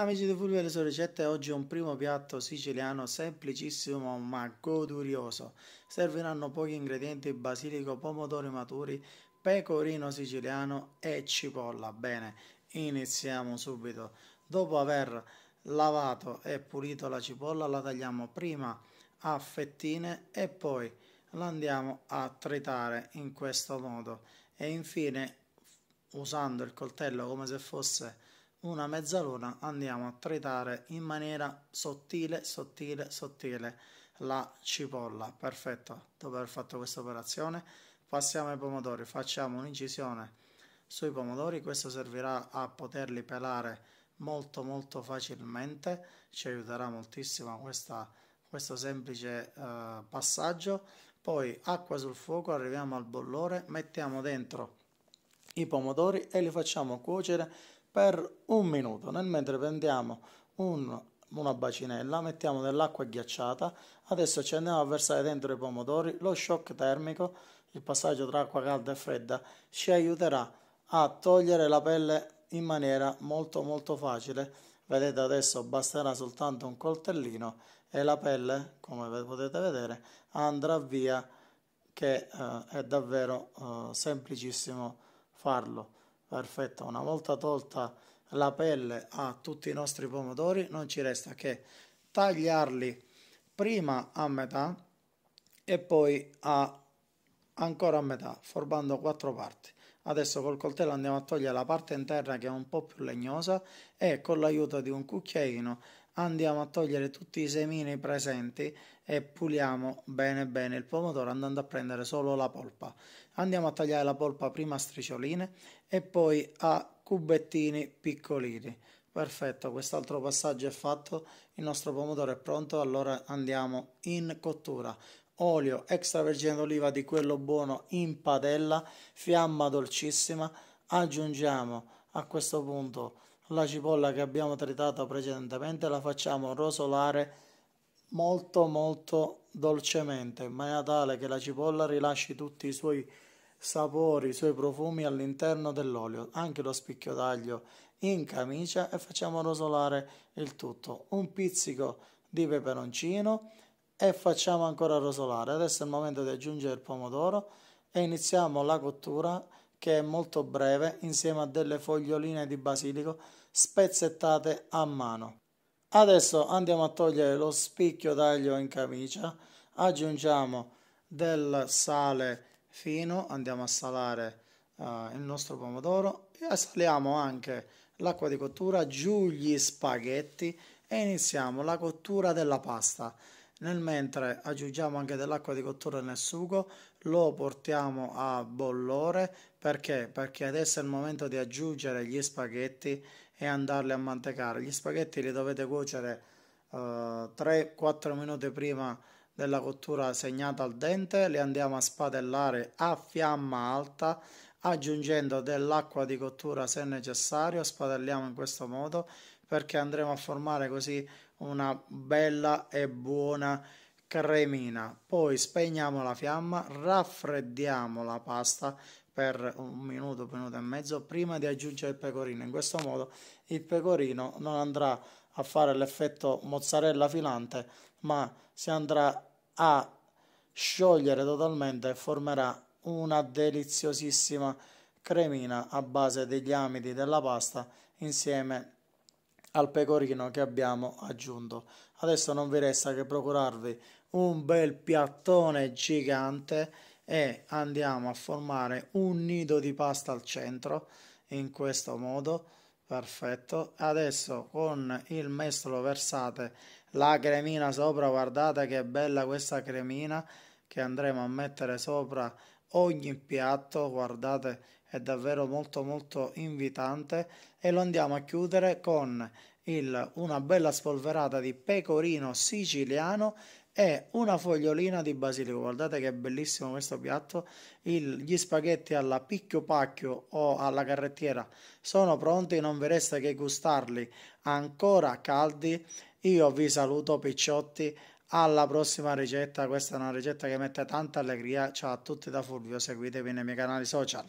Amici di Fulvio e le sue ricette, oggi un primo piatto siciliano semplicissimo ma godurioso. Serviranno pochi ingredienti, basilico, pomodori maturi, pecorino siciliano e cipolla. Bene, iniziamo subito. Dopo aver lavato e pulito la cipolla la tagliamo prima a fettine e poi la andiamo a tritare in questo modo e infine usando il coltello come se fosse una mezzaluna andiamo a tritare in maniera sottile sottile sottile la cipolla perfetto dopo aver fatto questa operazione passiamo ai pomodori facciamo un'incisione sui pomodori questo servirà a poterli pelare molto molto facilmente ci aiuterà moltissimo questa, questo semplice eh, passaggio poi acqua sul fuoco arriviamo al bollore mettiamo dentro i pomodori e li facciamo cuocere per un minuto. Nel mentre prendiamo un, una bacinella, mettiamo dell'acqua ghiacciata, adesso ci andiamo a versare dentro i pomodori, lo shock termico, il passaggio tra acqua calda e fredda ci aiuterà a togliere la pelle in maniera molto molto facile. Vedete adesso basterà soltanto un coltellino e la pelle, come potete vedere, andrà via che eh, è davvero eh, semplicissimo farlo. Perfetto, una volta tolta la pelle a tutti i nostri pomodori, non ci resta che tagliarli prima a metà e poi a ancora a metà, formando quattro parti. Adesso col coltello andiamo a togliere la parte interna che è un po' più legnosa e con l'aiuto di un cucchiaino andiamo a togliere tutti i semini presenti e puliamo bene bene il pomodoro andando a prendere solo la polpa andiamo a tagliare la polpa prima a striscioline e poi a cubettini piccolini perfetto quest'altro passaggio è fatto il nostro pomodoro è pronto allora andiamo in cottura olio extravergine d'oliva di quello buono in padella fiamma dolcissima aggiungiamo a questo punto la cipolla che abbiamo tritato precedentemente la facciamo rosolare molto molto dolcemente in maniera tale che la cipolla rilasci tutti i suoi sapori, i suoi profumi all'interno dell'olio, anche lo spicchio d'aglio in camicia e facciamo rosolare il tutto. Un pizzico di peperoncino e facciamo ancora rosolare. Adesso è il momento di aggiungere il pomodoro e iniziamo la cottura che è molto breve insieme a delle foglioline di basilico spezzettate a mano. Adesso andiamo a togliere lo spicchio d'aglio in camicia, aggiungiamo del sale fino andiamo a salare uh, il nostro pomodoro e saliamo anche l'acqua di cottura giù gli spaghetti e iniziamo la cottura della pasta nel mentre aggiungiamo anche dell'acqua di cottura nel sugo lo portiamo a bollore perché? perché adesso è il momento di aggiungere gli spaghetti e andarli a mantecare gli spaghetti li dovete cuocere uh, eh, 3-4 minuti prima della cottura segnata al dente, le andiamo a spadellare a fiamma alta aggiungendo dell'acqua di cottura se necessario, spadelliamo in questo modo perché andremo a formare così una bella e buona cremina. Poi spegniamo la fiamma, raffreddiamo la pasta per un minuto, un minuto e mezzo prima di aggiungere il pecorino. In questo modo il pecorino non andrà a fare l'effetto mozzarella filante ma si andrà a sciogliere totalmente e formerà una deliziosissima cremina a base degli amidi della pasta insieme al pecorino che abbiamo aggiunto. Adesso non vi resta che procurarvi un bel piattone gigante e andiamo a formare un nido di pasta al centro in questo modo perfetto adesso con il mestolo versate la cremina sopra guardate che bella questa cremina che andremo a mettere sopra ogni piatto guardate è davvero molto molto invitante e lo andiamo a chiudere con il, una bella spolverata di pecorino siciliano e una fogliolina di basilico. Guardate che bellissimo questo piatto. Il, gli spaghetti alla picchio pacchio o alla carrettiera sono pronti, non vi resta che gustarli ancora caldi io vi saluto picciotti, alla prossima ricetta, questa è una ricetta che mette tanta allegria, ciao a tutti da Fulvio, seguitemi nei miei canali social.